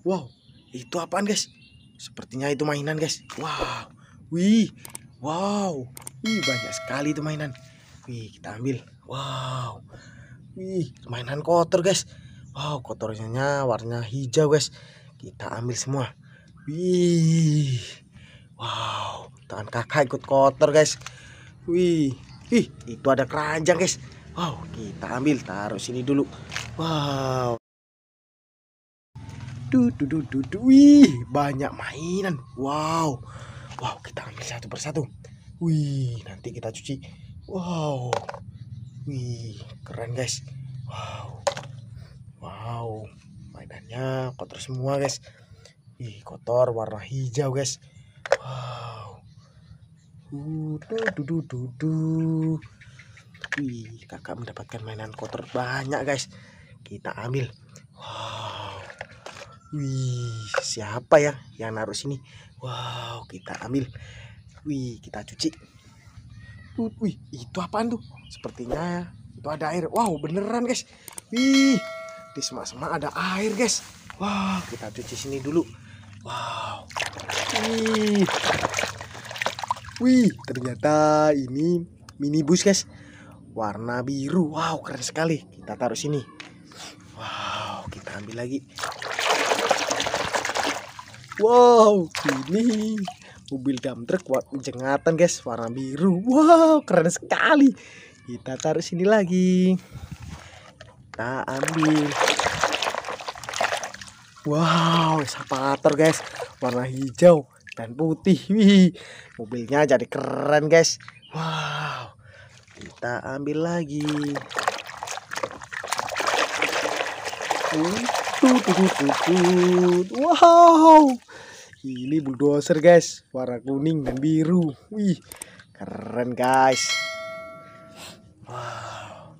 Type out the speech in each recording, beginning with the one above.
Wow, itu apaan guys? Sepertinya itu mainan guys. Wow, wih, wow, wih banyak sekali itu mainan. Wih, kita ambil. Wow, wih mainan kotor guys. Wow, kotornya warna hijau guys. Kita ambil semua. Wih, wow, tangan kakak ikut kotor guys. Wih, wih, itu ada keranjang guys. Wow, kita ambil taruh sini dulu. Wow. Du, du, du, du, Wih, banyak mainan. Wow. Wow, kita ambil satu persatu. Wih, nanti kita cuci. Wow. Wih, keren guys. Wow. Wow. Mainannya kotor semua guys. Wih, kotor warna hijau guys. Wow. Uh, du du, du, du, du. Wih, kakak mendapatkan mainan kotor banyak guys. Kita ambil. Wow. Wih, siapa ya yang naruh sini? Wow, kita ambil. Wih, kita cuci. Wih, itu apaan tuh? Sepertinya itu ada air. Wow, beneran guys. Wih, di semak-semak ada air guys. Wow, kita cuci sini dulu. Wow. Wih. Wih, ternyata ini minibus guys. Warna biru. Wow, keren sekali. Kita taruh sini. Wow, kita ambil lagi. Wow, ini mobil dump truck buat jengatan guys, warna biru. Wow, keren sekali. Kita taruh sini lagi. Kita ambil. Wow, separator guys, warna hijau dan putih. Wih, mobilnya jadi keren guys. Wow, kita ambil lagi. Uh. Wow. Ini bulldozer guys. Warna kuning dan biru. Wih. Keren guys. Wow.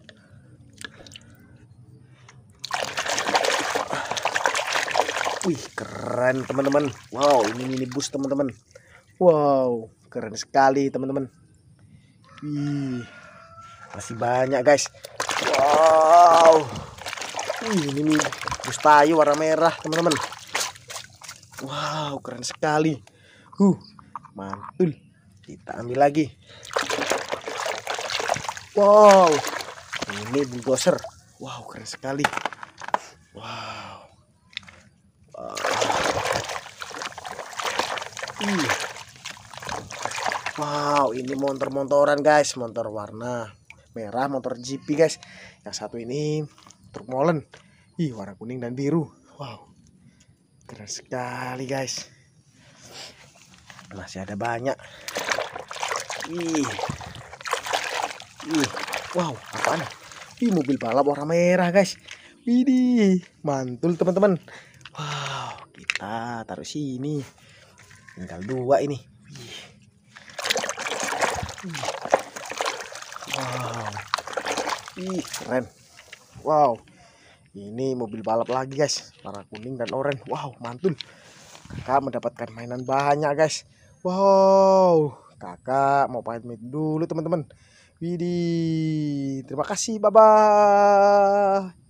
Wih keren teman-teman. Wow ini mini bus teman-teman. Wow keren sekali teman-teman. Wih masih banyak guys. Wow. Wih, ini nih bustayu warna merah teman-teman wow keren sekali huh mantul kita ambil lagi wow ini bulldozer wow keren sekali wow, wow. Uh. Wow, ini motor motoran guys, motor warna merah, motor GP guys. Yang satu ini truk molen ih warna kuning dan biru wow keren sekali guys masih ada banyak ih ih wow apaan ih mobil balap warna merah guys Widih, mantul teman-teman. Wow, kita taruh sini. Tinggal dua ini. Wow. Ih, keren wow ini mobil balap lagi guys warna kuning dan oranye wow mantul kakak mendapatkan mainan banyak guys wow kakak mau pamit dulu teman-teman Widih terima kasih bye bye